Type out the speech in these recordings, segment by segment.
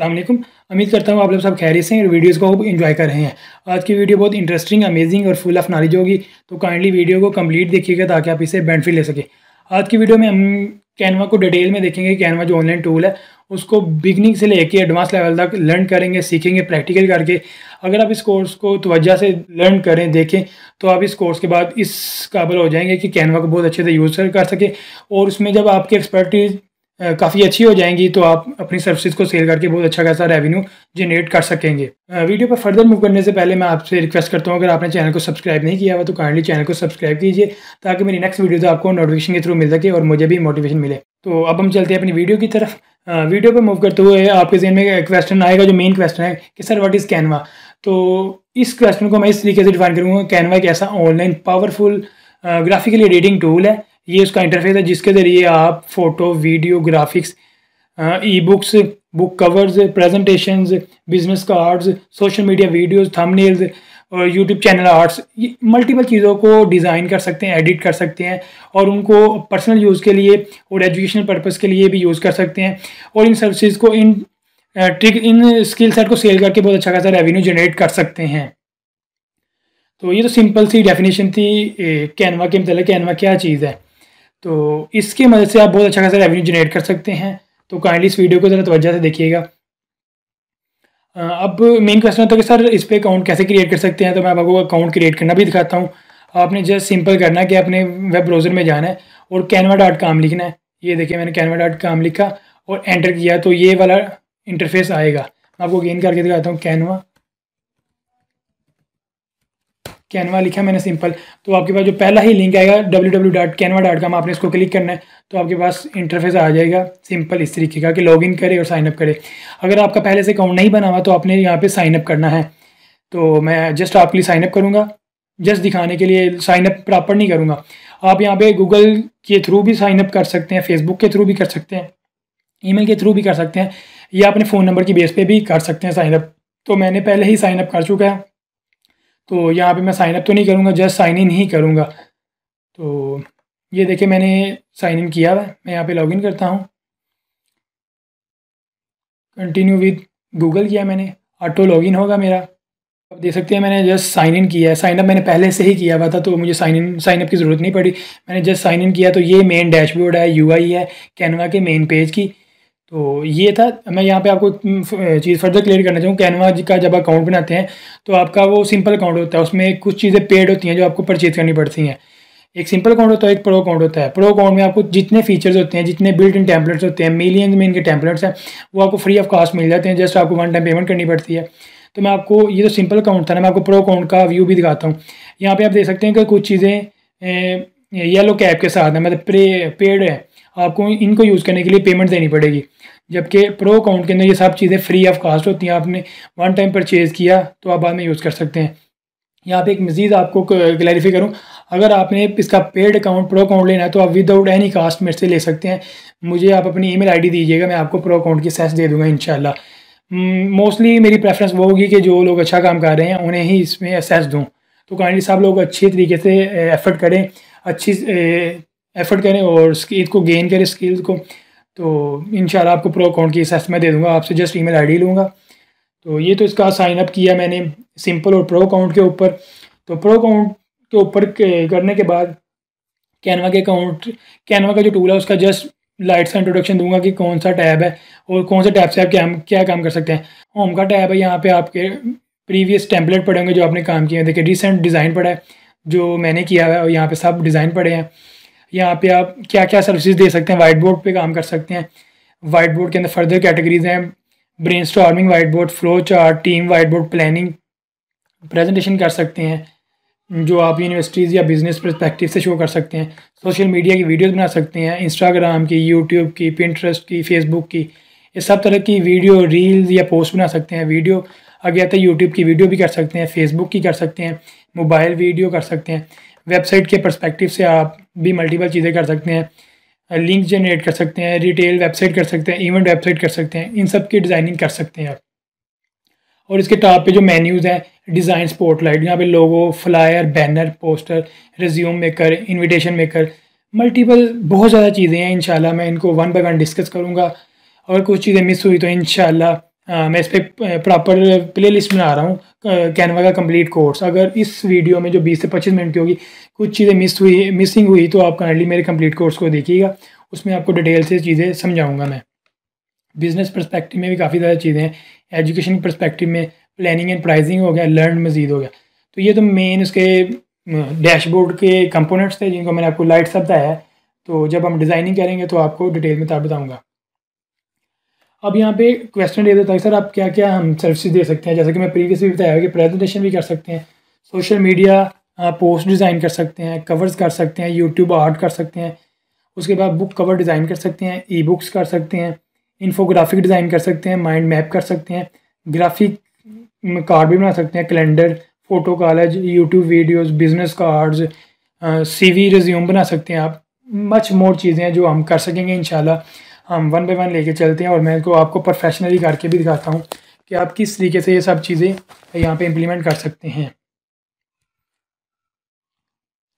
असलम उम्मीद करता हूँ आप लोग सब खैरियत से और वीडियोस को खूब इन्जॉय कर रहे हैं आज की वीडियो बहुत इंटरेस्टिंग अमेजिंग और फुल ऑफ नॉलेज होगी तो काइंडली वीडियो को कंप्लीट देखिएगा ताकि आप इसे बेनिफिट ले सकें आज की वीडियो में हम कैनवा को डिटेल में देखेंगे कैनवा जो ऑनलाइन टूल है उसको बिगनिंग से लेके एडवांस लेवल तक लर्न करेंगे सीखेंगे प्रैक्टिकल करके अगर आप इस कोर्स को तवज्जा से लर्न करें देखें तो आप इस कोर्स के बाद इस काबिल हो जाएंगे कि कैनवा को बहुत अच्छे से यूज़ कर सके और उसमें जब आपकी एक्सपर्टीज काफ़ी अच्छी हो जाएंगी तो आप अपनी सर्विसेज को सेल करके बहुत अच्छा खासा रेवेन्यू जनरेट कर सकेंगे वीडियो पर फर्दर मूव करने से पहले मैं आपसे रिक्वेस्ट करता हूँ अगर आपने चैनल को सब्सक्राइब नहीं किया हुआ तो काइंडली चैनल को सब्सक्राइब कीजिए ताकि मेरी नेक्स्ट वीडियो तो आपको नोटिफिकेशन के थ्रू मिल सके और मुझे भी मोटिवेशन मिले तो अब हम चलते हैं अपनी वीडियो की तरफ वीडियो पर मूव करते हुए आपके जेन में क्वेश्चन आएगा जो मेन क्वेश्चन है कि सर वट इज़ कैनवा तो इस क्वेश्चन को मैं इस तरीके से डिफाइन करूँगा कैनवा एक ऐसा online powerful graphically editing tool है ये उसका इंटरफेस है जिसके ज़रिए आप photo video graphics e books book covers presentation business cards social media videos thumbnails और यूट्यूब चैनल आर्ट्स मल्टीपल चीज़ों को डिज़ाइन कर सकते हैं एडिट कर सकते हैं और उनको पर्सनल यूज़ के लिए और एजुकेशनल पर्पज़ के लिए भी यूज़ कर सकते हैं और इन सर्विसज़ को इन ट्रिक इन स्किल सेट को सेल करके बहुत अच्छा खासा रेवेन्यू जनरेट कर सकते हैं तो ये तो सिंपल सी डेफिनेशन थी कैनवा के मतलब कैनवा क्या चीज़ है तो इसके मदद से आप बहुत अच्छा खासा रेवेन्यू जनरेट कर सकते हैं तो काइंडली इस वीडियो को ज़रा तवज्जा से देखिएगा अब मेन क्वेश्चन होता है कि सर इस पर अकाउंट कैसे क्रिएट कर सकते हैं तो मैं आपको अकाउंट क्रिएट करना भी दिखाता हूँ आपने जस्ट सिंपल करना है कि आपने वेब ब्राउज़र में जाना है और कैनवा डॉट काम लिखना है ये देखिए मैंने कैनवा डॉट काम लिखा और एंटर किया तो ये वाला इंटरफेस आएगा मैं आपको गेन करके दिखाता हूँ कैनवा कैनवा लिखा मैंने सिंपल तो आपके पास जो पहला ही लिंक आएगा W W dot Canva dot com आपने इसको क्लिक करना है तो आपके पास इंटरफेस आ जाएगा सिंपल इस तरीके का कि लॉग इन करे और साइनअप करे अगर आपका पहले से अकाउंट नहीं बना हुआ तो आपने यहाँ पर साइनअप करना है तो मैं जस्ट आपके लिए साइनअप करूँगा जस्ट दिखाने के लिए साइनअप प्रॉपर नहीं करूँगा आप यहाँ पे गूगल के थ्रू भी साइनअप कर सकते हैं फेसबुक के थ्रू भी कर सकते हैं मेल के थ्रू भी कर सकते हैं या अपने फ़ोन नंबर की बेस पर भी कर सकते हैं साइनअप तो मैंने पहले ही साइनअप कर चुका है तो यहाँ पे मैं साइन अप तो नहीं करूँगा जस्ट साइन इन ही करूँगा तो ये देखिए मैंने साइन इन किया हुआ मैं यहाँ पे लॉगिन करता हूँ कंटिन्यू विद गूगल किया मैंने ऑटो लॉगिन होगा मेरा आप देख सकते हैं मैंने जस्ट साइन इन किया है साइन अप मैंने पहले से ही किया हुआ था तो मुझे साइन इन साइन अप की ज़रूरत नहीं पड़ी मैंने जस्ट साइन इन किया तो ये मेन डैशबोर्ड है यू है कैनवा के मेन पेज की तो ये था मैं यहाँ पे आपको हम्म, चीज़ फर्दर क्लियर करना चाहूँ कैनवा का जब अकाउंट बनाते हैं तो आपका वो सिंपल अकाउंट होता है उसमें कुछ चीज़ें पेड होती हैं जो आपको परचेज करनी पड़ती हैं एक सिंपल अकाउंट होता है एक प्रो अकाउंट होता है प्रो अकाउंट में आपको जितने फीचर्स होते हैं जितने बिल्ट इन टैंपलेट्स होते हैं मिलियंस में इनके टैंपलेट्स हैं वो आपको फ्री ऑफ कॉस्ट मिल जाते हैं जस्ट आपको वन टाइम पेमेंट करनी पड़ती है तो मैं आपको ये तो सिंपल अकाउंट था ना मैं आपको प्रो अकाउंट का व्यू भी दिखाता हूँ यहाँ पर आप देख सकते हैं कि कुछ चीज़ें येलो कैप के साथ हैं मतलब प्रे पेड है आपको इनको यूज़ करने के लिए पेमेंट देनी पड़ेगी जबकि प्रो अकाउंट के अंदर ये सब चीज़ें फ्री ऑफ कास्ट होती हैं आपने वन टाइम परचेज़ किया तो आप बाद में यूज़ कर सकते हैं यहाँ पे एक मज़ीद आपको क्लैरिफाई करूँ अगर आपने इसका पेड अकाउंट प्रो अकाउंट लेना है तो आप विदाउट एनी कास्ट मेरे से ले सकते हैं मुझे आप अपनी आई डी दीजिएगा मैं आपको प्रो अकाउंट की सेंस दे दूँगा इन मोस्टली मेरी प्रेफरेंस वो होगी कि जो लोग अच्छा काम कर रहे हैं उन्हें ही इसमें एसेस दूँ तो काइंडली साहब लोग अच्छे तरीके से एफर्ट करें अच्छी एफर्ट करें और स्किल को गेन करें स्किल्स को तो इन आपको प्रो अकाउंट की एसेस मैं दे दूँगा आपसे जस्ट ईमेल आईडी लूँगा तो ये तो इसका साइन अप किया मैंने सिंपल और प्रो अकाउंट के ऊपर तो प्रो अकाउंट के ऊपर करने के बाद कैनवा के अकाउंट कैनवा का जो टूल है उसका जस्ट लाइट सा इंट्रोडक्शन दूंगा कि कौन सा टैब है और कौन से टैब से आप क्या क्या काम कर सकते हैं होम का टैब है यहाँ पे आपके प्रीवियस टेम्पलेट पड़े होंगे जो आपने काम किए हैं देखिए रिसेंट डिज़ाइन पड़ा है जो मैंने किया हुआ है और यहाँ पे सब डिज़ाइन पड़े हैं यहाँ पे आप क्या क्या सर्विसेज दे सकते हैं वाइट बोर्ड पे काम कर सकते हैं वाइट बोर्ड के अंदर फर्दर कैटेगरीज हैं brainstorming whiteboard flowchart team whiteboard planning presentation कर सकते हैं जो आप यूनिवर्सिटीज़ या बिजनेस परस्पेक्टिव से शो कर सकते हैं सोशल मीडिया की वीडियोज़ बना सकते हैं इंस्टाग्राम की यूट्यूब की पिंट्रस्ट की फेसबुक की ये सब तरह की वीडियो रील्स या पोस्ट बना सकते हैं वीडियो आगे आता है यूट्यूब की वीडियो भी कर सकते हैं फेसबुक की कर सकते हैं मोबाइल वीडियो कर सकते हैं वेबसाइट के परस्पेक्टिव से आप भी मल्टीपल चीज़ें कर सकते हैं लिंक जनरेट कर सकते हैं रिटेल वेबसाइट कर सकते हैं इवेंट वेबसाइट कर सकते हैं इन सब की डिज़ाइनिंग कर सकते हैं आप और इसके टॉप पे जो मेन्यूज़ हैं डिज़ाइन स्पॉटलाइट यहाँ पे logo flyer banner poster resume maker invitation maker multiple बहुत ज़्यादा चीज़ें हैं इंशाल्लाह मैं इनको वन बाय वन डिस्कस करूँगा और कुछ चीज़ें मिस हुई तो इन मैं इस पर प्रॉपर प्ले लिस्ट बना रहा हूँ कैनवा का कंप्लीट कोर्स अगर इस वीडियो में जो बीस से पच्चीस मिनट की होगी कुछ चीज़ें मिस हुई मिसिंग हुई तो आप काइंडली मेरे कंप्लीट कोर्स को देखिएगा उसमें आपको डिटेल से चीज़ें समझाऊंगा मैं बिज़नेस परस्पेक्टिव में भी काफ़ी ज़्यादा चीज़ें हैं एजुकेशन परस्पेक्टिव में प्लानिंग एंड प्राइजिंग हो गया लर्न मजीद हो गया तो ये तो मेन उसके डैशबोर्ड के कंपोनेंट्स थे जिनको मैंने आपको लाइट सब बताया है तो जब हम डिज़ाइनिंग करेंगे तो आपको डिटेल में तब बताऊँगा अब यहाँ पे क्वेश्चन दे देता है सर आप क्या क्या हम सर्विसेज दे सकते हैं जैसे कि मैं प्रीवियस भी बताया कि प्रेजेंटेशन भी कर सकते हैं सोशल मीडिया पोस्ट डिज़ाइन कर सकते हैं कवर्स कर सकते हैं यूट्यूब आर्ट कर सकते हैं उसके बाद बुक कवर डिज़ाइन कर सकते हैं ई बुक्स कर सकते हैं इन्फोग्राफिक डिज़ाइन कर सकते हैं माइंड मैप कर सकते हैं ग्राफिक कार्ड भी बना सकते हैं calendar photo collage YouTube videos business cards CV resume बना सकते हैं आप मच मोर चीज़ें हैं जो हम कर सकेंगे इन हम वन बाई वन लेके चलते हैं और मैं इसको आपको प्रोफेशनली करके भी दिखाता हूँ कि आप किस तरीके से ये सब चीज़ें यहाँ पे इम्प्लीमेंट कर सकते हैं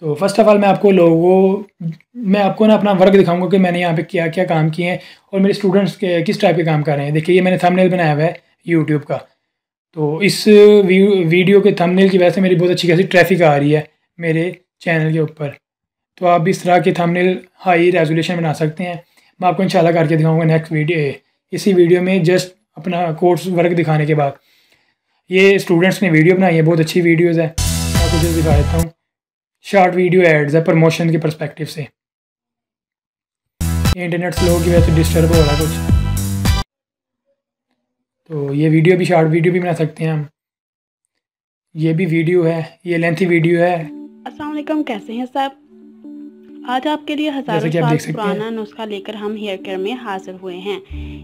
तो फर्स्ट ऑफ़ ऑल मैं आपको लोगों मैं आपको ना अपना वर्क दिखाऊंगा कि मैंने यहाँ पे क्या क्या काम किए हैं और मेरे स्टूडेंट्स के किस टाइप के काम कर रहे हैं देखिए ये मैंने थंबनेल बनाया हुआ है यूट्यूब का तो इस वीडियो के थंबनेल की वजह से मेरी बहुत अच्छी खासी ट्रैफिक आ रही है मेरे चैनल के ऊपर तो आप इस तरह के थमनेल हाई रेजोल्यूशन बना सकते हैं मैं आपको इंशाल्लाह करके दिखाऊंगा नेक्स्ट वीडियो इसी वीडियो में जस्ट अपना कोर्स वर्क दिखाने के बाद ये स्टूडेंट्स ने वीडियो बनाई है बहुत अच्छी वीडियोज़ हैं मैं कुछ दिखा देता हूँ शॉर्ट वीडियो एड्स है प्रमोशन के परस्पेक्टिव से इंटरनेट स्लो की वजह से डिस्टर्ब हो रहा है कुछ तो ये वीडियो भी शॉर्ट वीडियो भी बना सकते हैं हम ये भी वीडियो है ये लेंथी वीडियो है असलम कैसे हैं सब आज आपके लिए हजारों साल पुराना नुस्खा लेकर हम हेयर केयर में हाजिर हुए हैं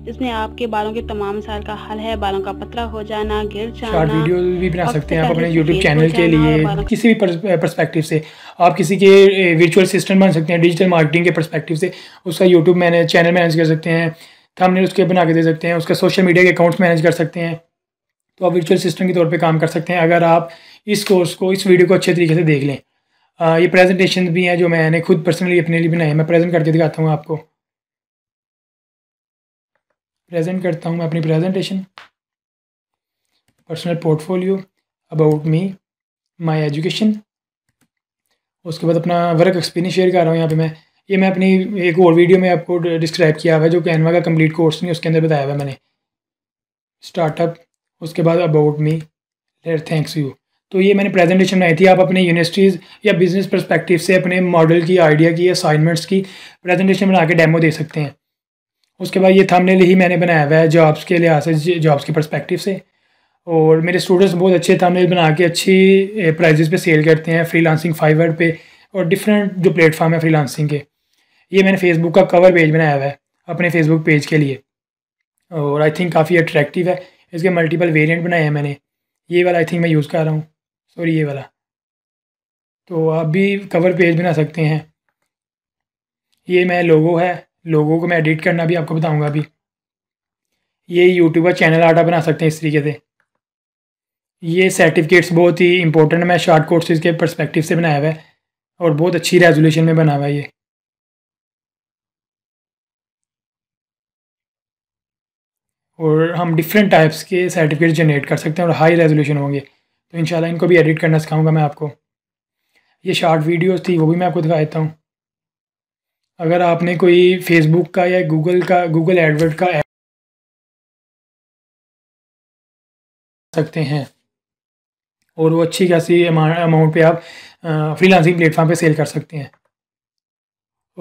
इसमें आपके बालों के तमाम साल का हल है बालों का पतला हो जाना गिर जाना शॉर्ट वीडियो भी बना सकते हैं आप अपने यूट्यूब चैनल के लिए किसी भी परस्पेक्टिव से आप किसी के वर्चुअल सिस्टम बन सकते हैं डिजिटल मार्केटिंग के परस्पेक्टिव से उसका यूट्यूब मैनेज चैनल मैनेज कर सकते हैं थंबनेल उसके बना के दे सकते हैं उसका सोशल मीडिया के अकाउंट्स मैनेज कर सकते हैं तो आप वर्चुअल सिस्टम के तौर पर काम कर सकते हैं अगर आप इस कोर्स को इस वीडियो को अच्छे तरीके से देख लें आ, ये प्रेजेंटेशन भी हैं जो मैंने खुद पर्सनली अपने लिए बनाए मैं प्रेजेंट करके दिखाता हूँ आपको प्रेजेंट करता हूँ मैं अपनी presentation personal portfolio about me my education उसके बाद अपना वर्क एक्सपीरियंस शेयर कर रहा हूँ यहाँ पे मैं ये मैं अपनी एक और वीडियो में आपको डिस्क्राइब किया हुआ है जो कैनवा का कम्प्लीट कोर्स नहीं उसके अंदर बताया हुआ है मैंने स्टार्टअप उसके बाद about me let thanks you तो ये मैंने प्रेजेंटेशन बनाई थी आप अपने यूनिवर्सिटीज़ या बिजनेस परस्पेक्टिव से अपने मॉडल की आइडिया की असाइनमेंट्स की प्रेजेंटेशन बना के डेमो दे सकते हैं उसके बाद ये थंबनेल ही मैंने बनाया हुआ है जॉब्स के लिहाज से जॉब्स के परस्पेक्टिव से और मेरे स्टूडेंट्स बहुत अच्छे थंबनेल बना के अच्छी प्राइजेस पे सेल करते हैं फ्रीलांसिंग फाइवर पे और डिफरेंट जो प्लेटफॉर्म है फ्रीलांसिंग के ये मैंने फेसबुक का कवर पेज बनाया हुआ है अपने फेसबुक पेज के लिए और आई थिंक काफ़ी अट्रैक्टिव है इसके मल्टीपल वेरिएंट बनाए हैं मैंने ये वाला आई थिंक मैं यूज़ कर रहा हूँ सॉरी ये वाला तो आप भी कवर पेज बना सकते हैं ये मैं लोगो है लोगो को मैं एडिट करना भी आपको बताऊंगा अभी ये यूट्यूब चैनल आटा बना सकते हैं इस तरीके से ये सर्टिफिकेट्स बहुत ही इंपॉर्टेंट मैं शॉर्ट कोर्सेज के परस्पेक्टिव से बनाया हुआ है और बहुत अच्छी रेजोल्यूशन में बना हुआ है ये और हम डिफरेंट टाइप्स के सर्टिफिकेट जनरेट कर सकते हैं और हाई रेजोल्यूशन होंगे तो इन इनको भी एडिट करना सिखाऊंगा मैं आपको ये शॉर्ट वीडियोस थी वो भी मैं आपको दिखा देता हूँ अगर आपने कोई फेसबुक का या गूगल का गूगल एडवर्ड का एड सकते हैं और वो अच्छी खासी अमाउंट पे आप फ्रीलांसिंग प्लेटफॉर्म पे सेल कर सकते हैं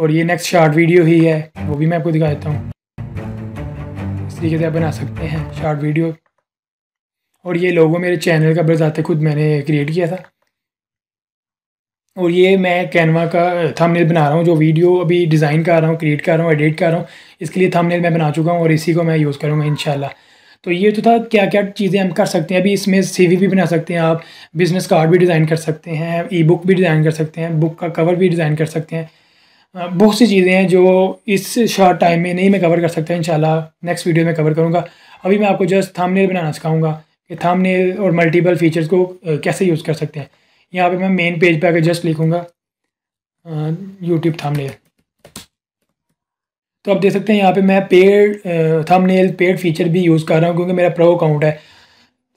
और ये नेक्स्ट शार्ट वीडियो ही है वो भी मैं आपको दिखा देता हूँ इस तरीके से आप बना सकते हैं शार्ट वीडियो और ये लोगो मेरे चैनल का बजाते खुद मैंने क्रिएट किया था और ये मैं कैनवा का थंबनेल बना रहा हूँ जो वीडियो अभी डिज़ाइन कर रहा हूँ क्रिएट कर रहा हूँ एडिट कर रहा हूँ इसके लिए थंबनेल मैं बना चुका हूँ और इसी को मैं यूज़ करूँगा इन तो ये तो था क्या क्या चीज़ें हम कर सकते हैं अभी इसमें सीवी भी बना सकते हैं आप बिज़नेस कार्ड भी डिज़ाइन कर सकते हैं ई बुक भी डिज़ाइन कर सकते हैं बुक का कवर भी डिज़ाइन कर सकते हैं बहुत सी चीज़ें हैं जो इस शॉर्ट टाइम में नहीं मैं कवर कर सकता इन नेक्स्ट वीडियो में कवर करूँगा अभी मैं आपको जस्ट थामनेल बनाना सिखाऊँगा थामनेल और मल्टीपल फीचर्स को कैसे यूज़ कर सकते हैं यहाँ पे मैं मेन पेज पे आकर जस्ट लिखूँगा यूट्यूब थामनेल तो आप देख सकते हैं यहाँ पे मैं पेड थंबनेल पेड फीचर भी यूज़ कर रहा हूँ क्योंकि मेरा प्रो अकाउंट है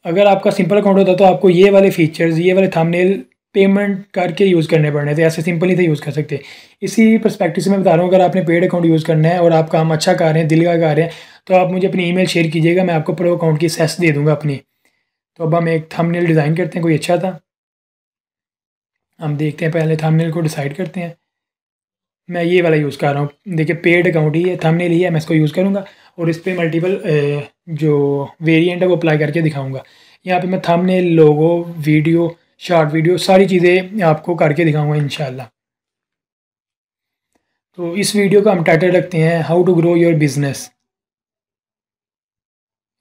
अगर आपका सिंपल अकाउंट होता तो आपको ये वाले फीचर्स ये वाले थामनेल पेमेंट करके यूज़ करने पड़ने थे ऐसे सिंपल ही थे यूज़ कर सकते इसी परस्पेक्टिव से मैं बता रहा हूँ अगर आपने पेड अकाउंट यूज़ करना है और आप काम अच्छा कर रहे हैं दिल का कर रहे हैं तो आप मुझे अपनी ईमेल शेयर कीजिएगा मैं आपको प्रो अकाउंट की सेस दे दूँगा अपनी तो अब हम एक थंबनेल डिज़ाइन करते हैं कोई अच्छा था हम देखते हैं पहले थंबनेल को डिसाइड करते हैं मैं ये वाला यूज़ कर रहा हूँ देखिए पेड अकाउंट ही है थंबनेल ही है मैं इसको यूज़ करूँगा और इस पर मल्टीपल जो वेरिएंट है वो अप्लाई करके दिखाऊँगा यहाँ पे मैं thumbnail logo video short video सारी चीज़ें आपको करके दिखाऊँगा इन तो इस वीडियो का हम टाइटल रखते हैं how to grow your business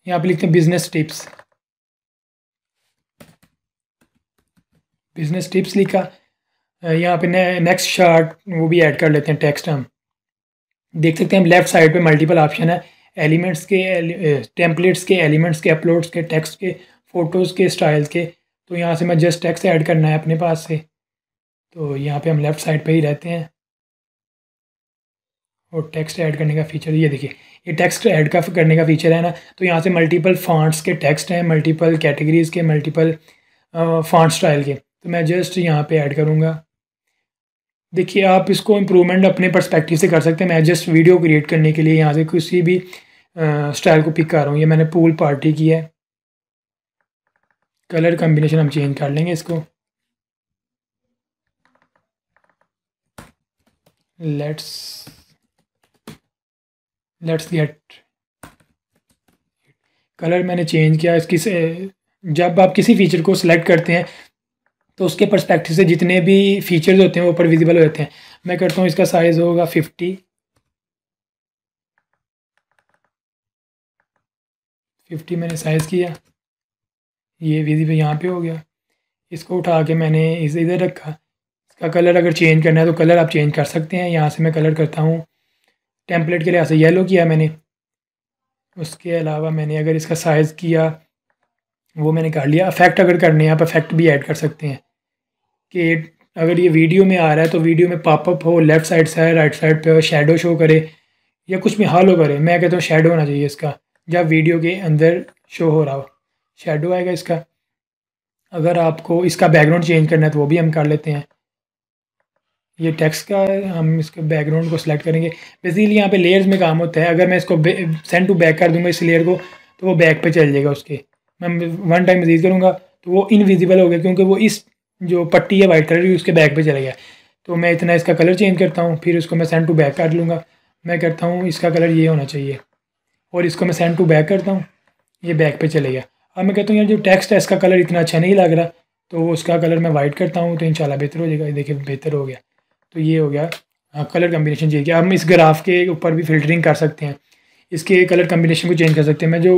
यहाँ पे लिखते हैं बिज़नेस टिप्स बिजनेस टिप्स लिखा यहाँ पे ने, नेक्स्ट शार्ट वो भी ऐड कर लेते हैं टेक्स्ट हम देख सकते हैं हम लेफ़्ट साइड पे मल्टीपल ऑप्शन है एलिमेंट्स के टेम्पलेट्स के एलिमेंट्स के अपलोड्स के टेक्स्ट के फ़ोटोज़ के स्टाइल के तो यहाँ से मैं जस्ट टेक्स्ट ऐड करना है अपने पास से तो यहाँ पे हम लेफ़्ट साइड पे ही रहते हैं और टेक्स्ट ऐड करने का फीचर ये देखिए ये टेक्स्ट ऐड का करने का फीचर है ना तो यहाँ से मल्टीपल फॉन्ट्स के टेक्स्ट हैं मल्टीपल कैटेगरीज़ के मल्टीपल फॉन्ट स्टाइल के तो मैं जस्ट यहाँ पे ऐड करूँगा देखिए आप इसको इम्प्रूवमेंट अपने पर्सपेक्टिव से कर सकते हैं मैं जस्ट वीडियो क्रिएट करने के लिए यहाँ से किसी भी स्टाइल को पिक कर रहा हूँ ये मैंने पूल पार्टी की है कलर कॉम्बिनेशन हम चेंज कर लेंगे इसको लेट्स लेट्स गेट कलर मैंने चेंज किया इसकी से जब आप किसी फीचर को सिलेक्ट करते हैं तो उसके परस्पेक्टिव से जितने भी फीचर्स होते हैं वो ऊपर विजिबल हो जाते हैं मैं करता हूँ इसका साइज़ होगा फिफ्टी फिफ्टी मैंने साइज़ किया ये विजिबल यहाँ पे हो गया इसको उठा के मैंने इसे इधर रखा इसका कलर अगर चेंज करना है तो कलर आप चेंज कर सकते हैं यहाँ से मैं कलर करता हूँ टेम्पलेट के लिहाज से येलो किया मैंने उसके अलावा मैंने अगर इसका साइज़ किया वो मैंने कर लिया अफेक्ट अगर करने हैं आप अफेक्ट भी ऐड कर सकते हैं कि अगर ये वीडियो में आ रहा है तो वीडियो में पॉपअप हो लेफ़्ट साइड से राइट साइड पे हो शेडो शो करे या कुछ भी हाल हो करे मैं कहता हूँ शेडो होना चाहिए इसका जब वीडियो के अंदर शो हो रहा हो शेडो आएगा इसका अगर आपको इसका बैकग्राउंड चेंज करना है तो वो भी हम कर लेते हैं ये टेक्स्ट का हम इसके बैकग्राउंड को सिलेक्ट करेंगे बेसिकली यहाँ पे लेयर्स में काम होता है अगर मैं इसको सेंड टू बैक कर दूंगा इस लेयर को तो वो बैक पे चल जाएगा उसके मैं वन टाइम मजीद करूँगा तो वो इनविजिबल हो गया क्योंकि वो इस जो पट्टी है वाइट कलर की उसके बैक पे चला गया तो मैं इतना इसका कलर चेंज करता हूँ फिर उसको मैं सेंड टू बैक कर लूँगा मैं करता हूँ इसका कलर ये होना चाहिए और इसको मैं सेंड टू बैक करता हूँ ये बैक पे चले गया अब मैं कहता हूँ यार जो टेक्स्ट है इसका कलर इतना अच्छा नहीं लग रहा तो उसका कलर मैं वाइट करता हूँ तो शाला बेहतर हो जाएगा देखिए बेहतर हो गया तो ये हो गया हाँ कलर कम्बिनेशन चाहिए हम इस ग्राफ के ऊपर भी फिल्टरिंग कर सकते हैं इसके कलर कम्बिनेशन को चेंज कर सकते हैं मैं जो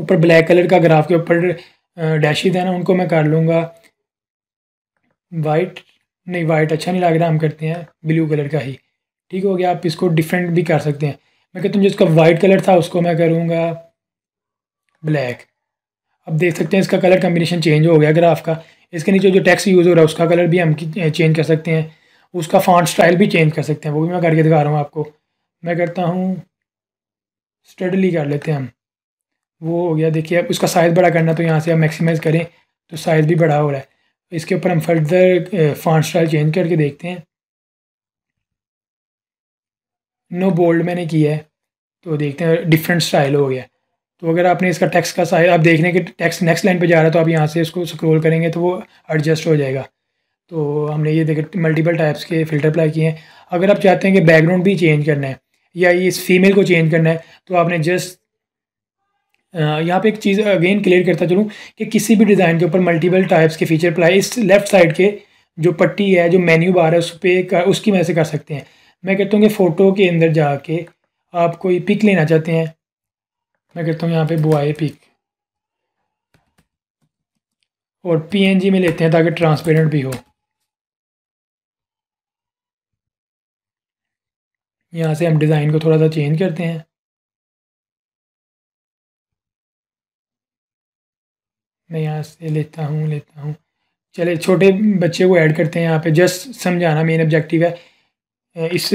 ऊपर ब्लैक कलर का ग्राफ के ऊपर डैशिज है ना उनको मैं कर लूँगा वाइट नहीं वाइट अच्छा नहीं लग रहा हम करते हैं ब्लू कलर का ही ठीक हो गया आप इसको डिफरेंट भी कर सकते हैं मैं कहता हूँ जिसका वाइट कलर था उसको मैं करूँगा ब्लैक अब देख सकते हैं इसका कलर कम्बिनेशन चेंज हो गया ग्राफ का इसके नीचे जो टैक्स यूज़ हो रहा है उसका कलर भी हम चेंज कर सकते हैं उसका फॉन्ट स्टाइल भी चेंज कर सकते हैं वो भी मैं करके दिखा रहा हूँ आपको मैं करता हूँ स्टडली कर लेते हैं हम वो हो गया देखिए अब उसका साइज़ बड़ा करना तो यहाँ से आप मैक्सिमाइज़ करें तो साइज़ भी बड़ा हो रहा है तो इसके ऊपर हम फर्दर फॉन्ट स्टाइल चेंज करके देखते हैं नो बोल्ड मैंने किया है तो देखते हैं डिफरेंट स्टाइल हो गया तो अगर आपने इसका टैक्स का साइज आप देखने के टेक्स्ट टैक्स नेक्स्ट लाइन पे जा रहा है तो आप यहाँ से इसको स्क्रॉल करेंगे तो वो एडजस्ट हो जाएगा तो हमने ये देखा मल्टीपल टाइप्स के फ़िल्टर अप्लाई किए हैं अगर आप चाहते हैं कि बैकग्राउंड भी चेंज करना है या इस फीमेल को चेंज करना है तो आपने जस्ट यहाँ पे एक चीज़ अगेन क्लियर करता चलूँ कि किसी भी डिज़ाइन के ऊपर मल्टीपल टाइप्स के फीचर अप्लाई इस लेफ्ट साइड के जो पट्टी है जो मेन्यू बार है उस पर उसकी मैसे से कर सकते हैं मैं कहता हूँ कि फ़ोटो के अंदर जाके आप कोई पिक लेना चाहते हैं मैं कहता हूँ यहाँ पे बुआए पिक और पीएनजी में लेते हैं ताकि ट्रांसपेरेंट भी हो यहाँ से हम डिज़ाइन को थोड़ा सा चेंज करते हैं मैं यहाँ से लेता हूँ लेता हूँ चले छोटे बच्चे को ऐड करते हैं यहाँ पे जस्ट समझाना मेन ऑब्जेक्टिव है इस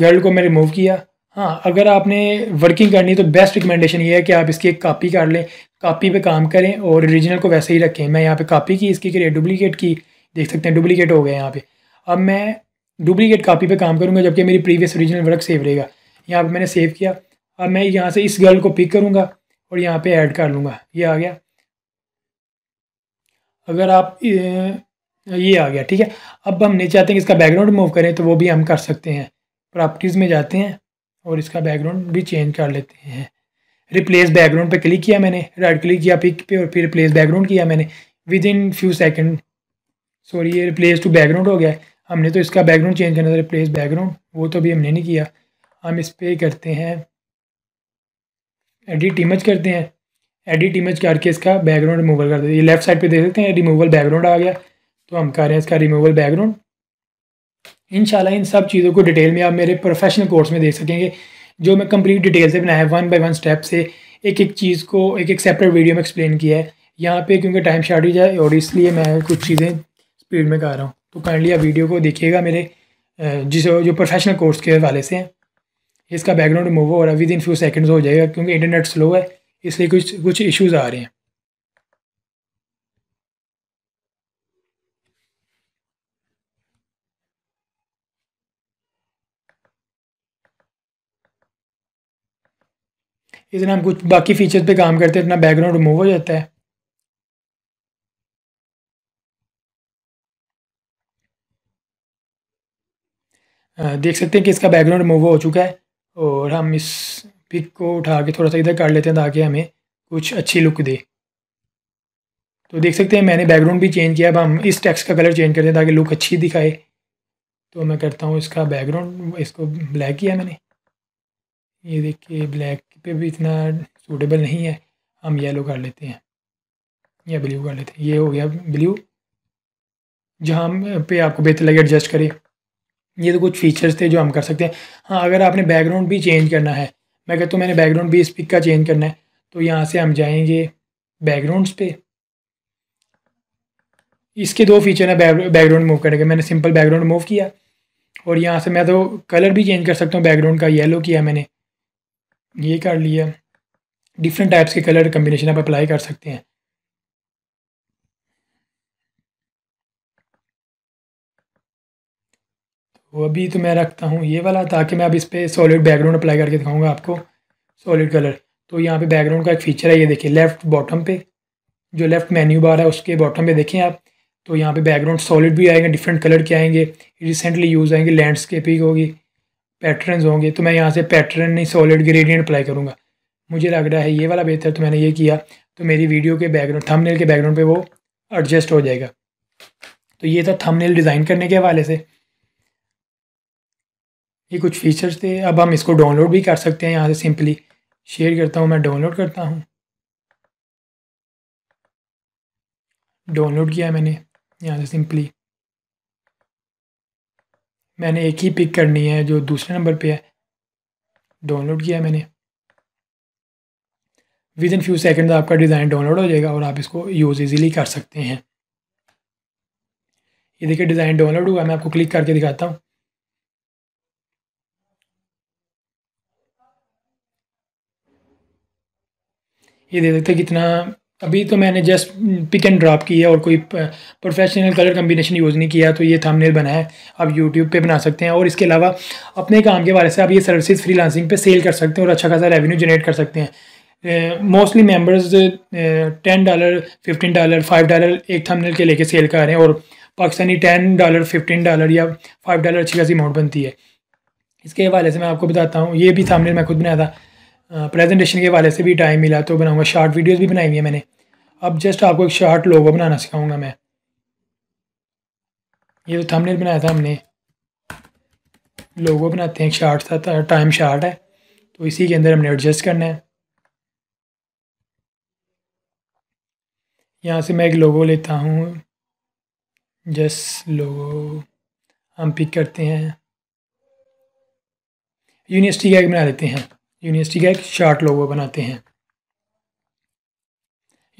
गर्ल को मैं रिमूव किया हाँ अगर आपने वर्किंग करनी तो बेस्ट रिकमेंडेशन ये है कि आप इसकी एक कापी कर लें कापी पे काम करें और ओरिजिनल को वैसे ही रखें मैं यहाँ पे कापी की इसकी क्रिएट डुप्लीकेट की देख सकते हैं डुप्लीकेट हो गए यहाँ पे अब मैं डुप्लीकेट कापी पे काम करूँगा जबकि मेरी प्रीवियस ओरिजिनल वर्क सेव रहेगा यहाँ पर मैंने सेव किया अब मैं यहाँ से इस गर्ल को पिक करूँगा और यहाँ पर ऐड कर लूँगा ये आ गया अगर आप ये आ गया ठीक है अब हम नहीं चाहते हैं कि इसका बैकग्राउंड मूव करें तो वो भी हम कर सकते हैं प्रॉपर्टीज़ में जाते हैं और इसका बैकग्राउंड भी चेंज कर लेते हैं रिप्लेस बैकग्राउंड पे क्लिक किया मैंने राइट क्लिक किया पिक पे और फिर रिप्लेस बैकग्राउंड किया मैंने within few second sorry ये रिप्लेस टू बैकग्राउंड हो गया हमने तो इसका बैकग्राउंड चेंज करना था रिप्लेस बैकग्राउंड वो तो अभी हमने नहीं किया हम इस पर करते हैं एडिट इमेज करते हैं एडिट इमेज करके इसका बैकग्राउंड रिमूवल कर देते हैं लेफ्ट साइड पे देख सकते हैं रिमूवल बैकग्राउंड आ गया तो हम कर रहे हैं इसका रिमूवल बैकग्राउंड इन इन सब चीज़ों को डिटेल में आप मेरे प्रोफेशनल कोर्स में देख सकेंगे जो मैं कंप्लीट डिटेल से बनाया है वन बाई वन स्टेप से एक एक चीज़ को एक एक सेपरेट वीडियो में एक्सप्लेन किया है यहाँ पे क्योंकि टाइम ही जाए और इसलिए मैं कुछ चीज़ें स्पीड में कर रहा हूँ तो काइंडली आप वीडियो को देखिएगा मेरे जिस जो प्रोफेशनल कोर्स के हवाले से हैं इसका बैकग्राउंड रिमूव हो रहा है विद इन फ्यू सेकेंड्स हो जाएगा क्योंकि इंटरनेट स्लो है इसलिए कुछ कुछ इश्यूज आ रहे हैं इसलिए हम कुछ बाकी फीचर्स पे काम करते हैं अपना बैकग्राउंड रिमूव हो जाता है देख सकते हैं कि इसका बैकग्राउंड रिमूव हो चुका है और हम इस पिक को उठा के थोड़ा सा इधर काट लेते हैं ताकि हमें कुछ अच्छी लुक दे तो देख सकते हैं मैंने बैकग्राउंड भी चेंज किया अब हम इस टेक्स का कलर चेंज करते हैं ताकि लुक अच्छी दिखाए तो मैं करता हूँ इसका बैकग्राउंड इसको ब्लैक किया मैंने ये देखिए ब्लैक पे भी इतना सूटेबल नहीं है हम येलो कर लेते हैं या ब्लू कर लेते हैं ये हो गया ब्लू जहाँ पे आपको बेहतर लगे एडजस्ट करें ये तो कुछ फीचर्स थे जो हम कर सकते हैं हाँ अगर आपने बैकग्राउंड भी चेंज करना है मैं कहता हूँ तो मैंने बैकग्राउंड बेस पिक का चेंज करना है तो यहाँ से हम जाएंगे बैकग्राउंड्स पे इसके दो फीचर हैं बैकग्राउंड मूव करने के मैंने सिंपल बैकग्राउंड मूव किया और यहाँ से मैं तो कलर भी चेंज कर सकता हूँ बैकग्राउंड का येलो किया मैंने ये कर लिया डिफरेंट टाइप्स के कलर कम्बिनेशन आप अप्लाई कर सकते हैं तो अभी तो मैं रखता हूँ ये वाला ताकि मैं अब इस पर सॉलिड बैकग्राउंड अप्लाई करके दिखाऊंगा आपको सॉलिड कलर तो यहाँ पे बैकग्राउंड का एक फीचर है ये देखिए लेफ्ट बॉटम पे जो लेफ्ट मेन्यू बार है उसके बॉटम पे देखें आप तो यहाँ पे बैकग्राउंड सॉलिड भी आएंगे डिफरेंट कलर के आएंगे रिसेंटली यूज़ आएंगे लैंडस्केपिंग होगी पैटर्न होंगे तो मैं यहाँ से पैटर्न नहीं सॉलिड ग्रेडियंट अप्लाई करूँगा मुझे लग रहा है ये वाला बेहतर तो मैंने ये किया तो मेरी वीडियो के बैकग्राउंड थमनेल के बैकग्राउंड पर वो एडजस्ट हो जाएगा तो ये था थमनेल डिज़ाइन करने के हवाले से ये कुछ फीचर्स थे अब हम इसको डाउनलोड भी कर सकते हैं यहाँ से सिंपली शेयर करता हूँ मैं डाउनलोड करता हूँ डाउनलोड किया मैंने यहाँ से सिंपली मैंने एक ही पिक करनी है जो दूसरे नंबर पे है डाउनलोड किया मैंने विद इन फ्यू सेकेंड आपका डिज़ाइन डाउनलोड हो जाएगा और आप इसको यूज़ इजीली कर सकते हैं ये देखिए डिज़ाइन डाउनलोड हुआ मैं आपको क्लिक करके दिखाता हूँ ये दे देते कितना अभी तो मैंने जस्ट पिक एंड ड्रॉप है और कोई प्रोफेशनल कलर कम्बिनेशन यूज़ नहीं किया तो ये थंबनेल बना है आप यूट्यूब पे बना सकते हैं और इसके अलावा अपने काम के बारे से आप ये सर्विसेज फ्रीलांसिंग पे सेल कर सकते हैं और अच्छा खासा रेवेन्यू जनरेट कर सकते हैं mostly members ten dollar fifteen dollar five dollar एक थंबनेल के लेके सेल कर रहे हैं और Pakistani ten dollar fifteen dollar या फाइव डॉलर अच्छी खासी अमाउंट बनती है इसके हवाले से मैं आपको बताता हूँ ये भी थामनेल मैं खुद बनाया था प्रेजेंटेशन के वाले से भी टाइम मिला तो बनाऊँगा शार्ट वीडियोज़ भी बनाई हुई है मैंने अब जस्ट आपको एक शार्ट लोगो बनाना सिखाऊंगा मैं ये तो थंबनेल बनाया था हमने लोगो बनाते हैं शार्ट था टाइम शार्ट है तो इसी के अंदर हमने एडजस्ट करना है यहाँ से मैं एक लोगो लेता हूँ जस लोगो हम पिक करते हैं यूनिवर्सिटी का एक बना लेते हैं यूनिवर्सिटी का एक शार्ट लोगो बनाते हैं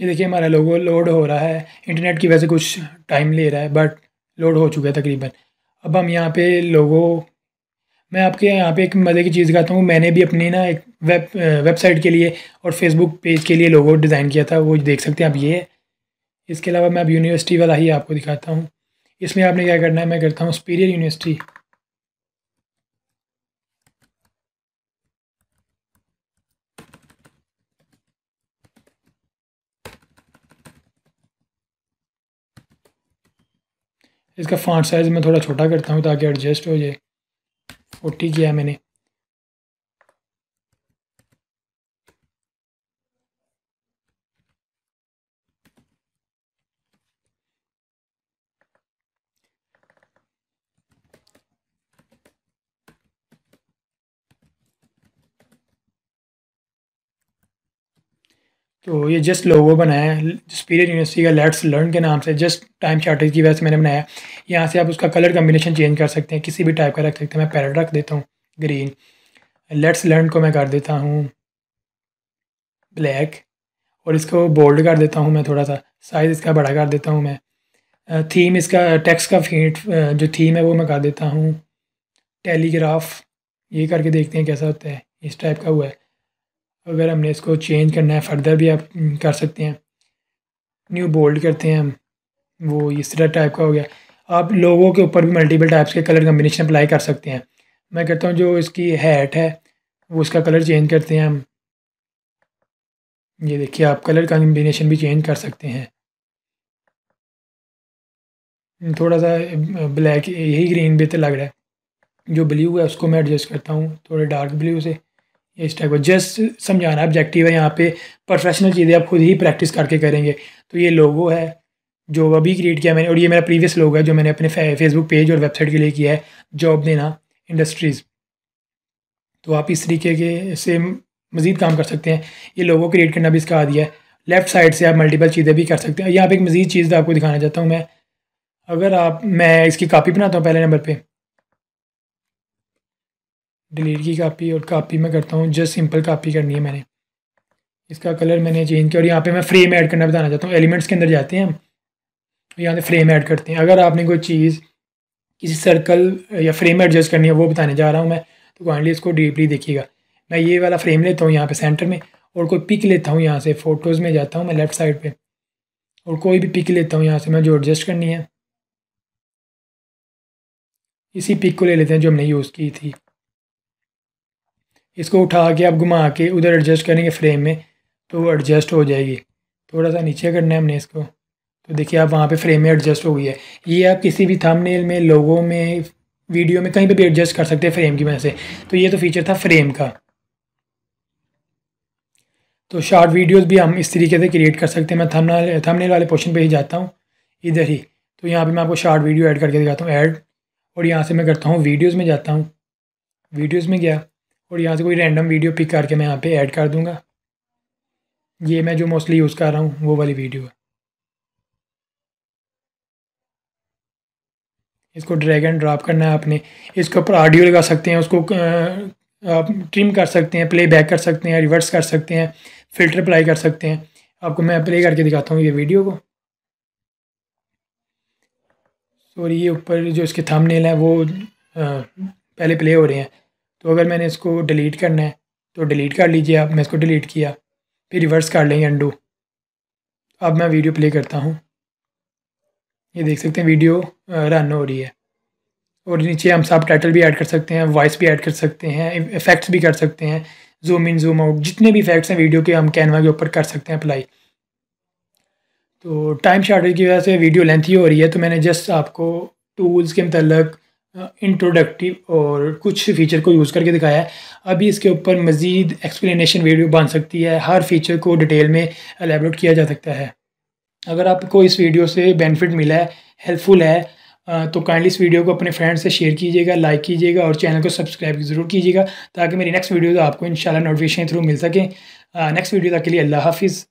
ये देखिए हमारा लोगो लोड हो रहा है इंटरनेट की वजह से कुछ टाइम ले रहा है बट लोड हो चुका है तकरीबन अब हम यहाँ पे लोगो मैं आपके यहाँ पे एक मज़े की चीज़ कहता हूँ मैंने भी अपने ना एक वेब वेबसाइट के लिए और फेसबुक पेज के लिए लोगो डिज़ाइन किया था वो देख सकते हैं आप ये इसके अलावा मैं अब यूनिवर्सिटी वाला ही आपको दिखाता हूँ इसमें आपने क्या करना है मैं करता हूँ स्पीरियर यूनिवर्सिटी इसका फॉन्ट साइज़ मैं थोड़ा छोटा करता हूँ ताकि एडजस्ट हो जाए फोर्टी किया मैंने तो ये जस्ट लोगो बनाया है स्पीरियर यूनिवर्सिटी का लेट्स लर्न के नाम से जस्ट टाइम शार्टेज की वजह से मैंने बनाया यहाँ से आप उसका कलर कम्बिनेशन चेंज कर सकते हैं किसी भी टाइप का रख सकते हैं मैं पैरेट रख देता हूँ ग्रीन लेट्स लर्न को मैं कर देता हूँ ब्लैक और इसको बोल्ड कर देता हूँ मैं थोड़ा सा साइज़ इसका बड़ा कर देता हूँ मैं थीम इसका टैक्स का फीट जो थीम है वो मैं कर देता हूँ टेलीग्राफ ये करके देखते हैं कैसा होता है इस टाइप का हुआ है अगर हमने इसको चेंज करना है फर्दर भी आप हम्म, कर सकते हैं न्यू बोल्ड करते हैं हम वो इस तरह टाइप का हो गया आप लोगों के ऊपर भी मल्टीपल टाइप्स के कलर कम्बिनेशन अप्लाई कर सकते हैं मैं कहता हूँ जो इसकी हैट है वो उसका कलर चेंज करते हैं हम ये देखिए आप कलर कम्बिनेशन भी चेंज कर सकते हैं हम्म, थोड़ा सा ब्लैक यही ग्रीन बेहतर तो लग रहा है जो ब्लू है उसको मैं एडजस्ट करता हूँ थोड़े डार्क ब्लू से इस टाइप का जस्ट समझाना ऑब्जेक्टिव है यहाँ पे प्रोफेशनल चीज़ें आप खुद ही प्रैक्टिस करके करेंगे तो ये लोगो है जो अभी क्रिएट किया मैंने और ये मेरा प्रीवियस लोगो है जो मैंने अपने फेसबुक पेज और वेबसाइट के लिए किया है जॉब देना इंडस्ट्रीज़ तो आप इस तरीके के से मज़ीद काम कर सकते हैं ये लोगो क्रिएट करना भी इसका आदि दिया है लेफ़्ट साइड से आप मल्टीपल चीज़ें भी कर सकते हैं यहाँ पर एक मज़ीद चीज़ आपको दिखाना चाहता हूँ मैं अगर आप मैं इसकी कापी बनाता हूँ पहले नंबर पर डिलीट की कापी और कापी में करता हूँ जस्ट सिंपल कापी करनी है मैंने इसका कलर मैंने चेंज किया और यहाँ पे मैं फ्रेम ऐड करना बताना चाहता हूँ एलिमेंट्स के अंदर जाते हैं हम तो यहाँ से फ्रेम ऐड करते हैं अगर आपने कोई चीज़ किसी सर्कल या फ्रेम एडजस्ट करनी है वो बताने जा रहा हूँ मैं तो काइंडली इसको डीपली देखिएगा मैं ये वाला फ्रेम लेता हूँ यहाँ पे सेंटर में और कोई पिक लेता हूँ यहाँ से फ़ोटोज़ में जाता हूँ मैं लेफ़्ट साइड पे और कोई भी पिक लेता हूँ यहाँ से मैं जो एडजस्ट करनी है इसी पिक को ले लेते हैं जो हमने यूज़ की थी इसको उठा के आप घुमा के उधर एडजस्ट करेंगे फ्रेम में तो वो एडजस्ट हो जाएगी थोड़ा सा नीचे करना है हमने इसको तो देखिए आप वहाँ पे फ्रेम में एडजस्ट हो गई है ये आप किसी भी थंबनेल में लोगों में वीडियो में कहीं पे भी एडजस्ट कर सकते हैं फ्रेम की वजह से तो ये तो फीचर था फ्रेम का तो शॉर्ट वीडियोस भी हम इस तरीके से क्रिएट कर सकते हैं मैं थंबनेल थंबनेल वाले पोर्शन पे ही जाता हूँ इधर ही तो यहाँ पे मैं आपको शॉर्ट वीडियो ऐड करके दिखाता हूँ ऐड और यहाँ से मैं करता हूँ वीडियोज़ में जाता हूँ वीडियोज़ में गया और यहाँ से कोई रैंडम वीडियो पिक करके मैं यहाँ पे ऐड कर दूँगा ये मैं जो मोस्टली यूज़ कर रहा हूँ वो वाली वीडियो है इसको ड्रैग एंड ड्रॉप करना है आपने इसके ऊपर ऑडियो लगा सकते हैं उसको आप ट्रिम कर सकते हैं प्ले बैक कर सकते हैं रिवर्स कर सकते हैं फिल्टर अप्लाई कर सकते हैं आपको मैं प्ले करके दिखाता हूँ ये वीडियो को सॉरी ये ऊपर जो इसके थंबनेल हैं वो पहले प्ले हो रहे हैं तो अगर मैंने इसको डिलीट करना है तो डिलीट कर लीजिए आप मैं इसको डिलीट किया फिर रिवर्स कर लेंगे अंडू अब मैं वीडियो प्ले करता हूँ ये देख सकते हैं वीडियो रन हो रही है और नीचे हम सब टाइटल भी ऐड कर सकते हैं वॉइस भी ऐड कर सकते हैं इफेक्ट्स भी कर सकते हैं जूम इन जूम आउट जितने भी इफेक्ट्स हैं वीडियो के हम कैनवा के ऊपर कर सकते हैं अप्लाई तो टाइम शार्टर की वजह से वीडियो लेंथ ही हो रही है तो मैंने जस्ट आपको टूल्स के मतलब इंट्रोडक्टिव और कुछ फीचर को यूज़ करके दिखाया है अभी इसके ऊपर मज़ीद एक्सप्लेनेशन वीडियो बन सकती है हर फीचर को डिटेल में एलेबरेट किया जा सकता है अगर आपको इस वीडियो से बेनिफिट मिला है हेल्पफुल है तो काइंडली इस वीडियो को अपने फ्रेंड्स से शेयर कीजिएगा लाइक कीजिएगा और चैनल को सब्सक्राइब ज़रूर कीजिएगा ताकि मेरी नेक्स्ट वीडियो आपको इन नोटिफिकेशन थ्रू मिल सकें नेक्स्ट वीडियो तक के लिए अल्लाह हाफिज़